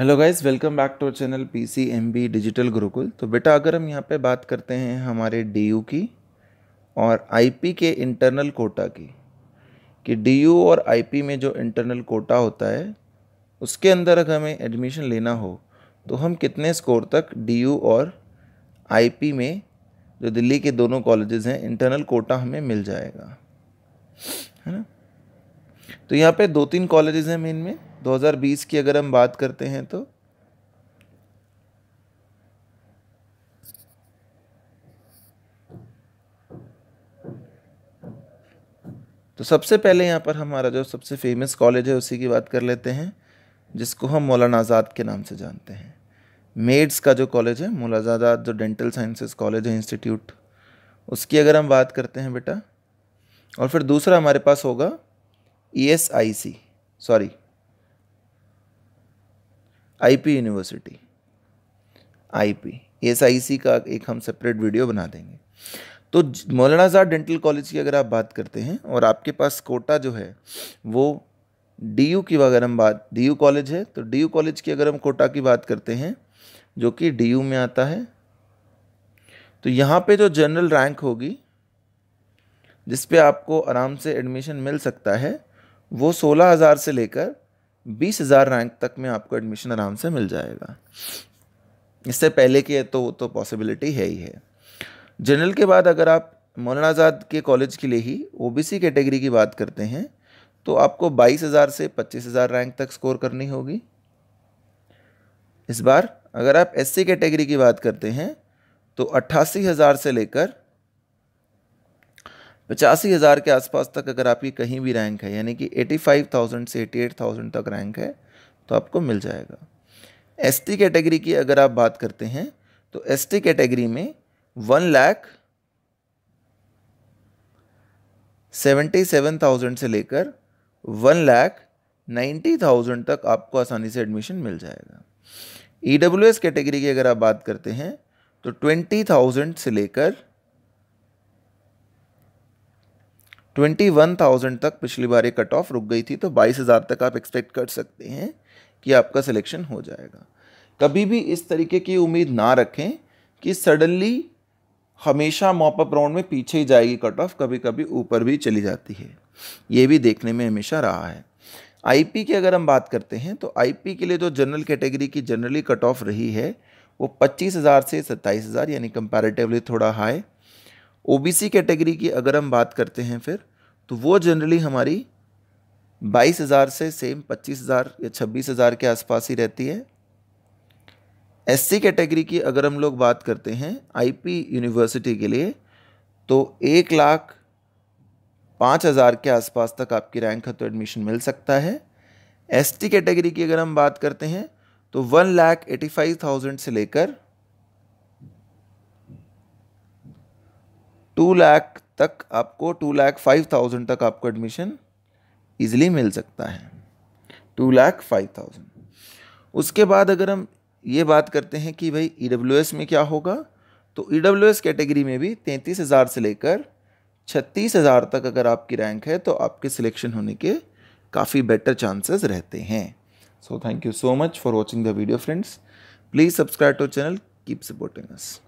hello guys welcome back to channel P C M B digital Gurukul तो बेटा अगर हम यहाँ पे बात करते हैं हमारे डी यू की और आई पी के इंटरनल कोटा की कि डी यू और आई पी में जो इंटरनल कोटा होता है उसके अंदर अगर हमें एडमिशन लेना हो तो हम कितने स्कोर तक डी यू और आई पी में जो दिल्ली के दोनों कॉलेजेस हैं इंटरनल कोटा हमें मिल जाएगा है ना तो यहाँ पे दो तीन कॉलेजेस हैं मेन में 2020 की अगर हम बात करते हैं तो तो सबसे पहले यहाँ पर हमारा जो सबसे फेमस कॉलेज है उसी की बात कर लेते हैं जिसको हम मौलाना आज़ाद के नाम से जानते हैं मेड्स का जो कॉलेज है मौलाना आज़ाद जो डेंटल साइंसेस कॉलेज है इंस्टीट्यूट उसकी अगर हम बात करते हैं बेटा और फिर दूसरा हमारे पास होगा E S I C sorry IP university IP C का एक हम सेपरेट वीडियो बना देंगे तो मौलाना आज़ाद डेंटल कॉलेज की अगर आप बात करते हैं और आपके पास कोटा जो है वो डीयू की अगर हम बात डीयू कॉलेज है तो डीयू कॉलेज की अगर हम कोटा की बात करते हैं जो कि डीयू में आता है तो यहाँ पे जो जनरल रैंक होगी जिस पे आपको आराम से एडमिशन मिल सकता है वो सोलह हज़ार से लेकर बीस हज़ार रैंक तक में आपको एडमिशन आराम से मिल जाएगा इससे पहले के तो तो पॉसिबिलिटी है ही है जनरल के बाद अगर आप मौलाना आज़ाद के कॉलेज के लिए ही ओबीसी कैटेगरी की बात करते हैं तो आपको बाईस हज़ार से पच्चीस हज़ार रैंक तक स्कोर करनी होगी इस बार अगर आप एससी कैटेगरी की बात करते हैं तो अट्ठासी हज़ार से लेकर पचासी हज़ार के आसपास तक अगर आपकी कहीं भी रैंक है यानी कि एटी फाइव थाउजेंड से एटी एट थाउजेंड तक रैंक है तो आपको मिल जाएगा एस टी कैटेगरी की अगर आप बात करते हैं तो एस टी कैटेगरी में one lakh seventy seven thousand से लेकर वन लाख नाइन्टी थाउजेंड तक आपको आसानी से एडमिशन मिल जाएगा ई डब्ल्यू एस कैटेगरी की अगर आप बात करते हैं तो ट्वेंटी थाउजेंड से लेकर ट्वेंटी वन थाउजेंड तक पिछली बार ये कट ऑफ रुक गई थी तो बाईस हज़ार तक आप एक्सपेक्ट कर सकते हैं कि आपका सिलेक्शन हो जाएगा कभी भी इस तरीके की उम्मीद ना रखें कि सडनली हमेशा मॉपअप राउंड में पीछे ही जाएगी कट ऑफ कभी कभी ऊपर भी चली जाती है ये भी देखने में हमेशा रहा है आईपी की अगर हम बात करते हैं तो आईपी के लिए जो जनरल कैटेगरी की जनरली कट ऑफ रही है वो 25,000 से 27,000 यानी कंपैरेटिवली थोड़ा हाई ओबीसी कैटेगरी की अगर हम बात करते हैं फिर तो वो जनरली हमारी बाईस हज़ार से सेम पच्चीस हज़ार या छब्बीस हज़ार के आसपास ही रहती है एससी कैटेगरी की अगर हम लोग बात करते हैं आईपी यूनिवर्सिटी के लिए तो एक लाख पाँच हज़ार के आसपास तक आपकी रैंक है तो एडमिशन मिल सकता है एसटी कैटेगरी की अगर हम बात करते हैं तो one lakh eighty five thousand से लेकर टू लाख तक आपको टू लाख फाइव थाउजेंड तक आपको एडमिशन ईजिली मिल सकता है टू लाख फाइव थाउजेंड उसके बाद अगर हम ये बात करते हैं कि भाई ई e में क्या होगा तो ई e कैटेगरी में भी तैंतीस हज़ार से लेकर छत्तीस हज़ार तक अगर आपकी रैंक है तो आपके सिलेक्शन होने के काफ़ी बेटर चांसेस रहते हैं so thank you so much for watching the video friends please subscribe to channel keep supporting us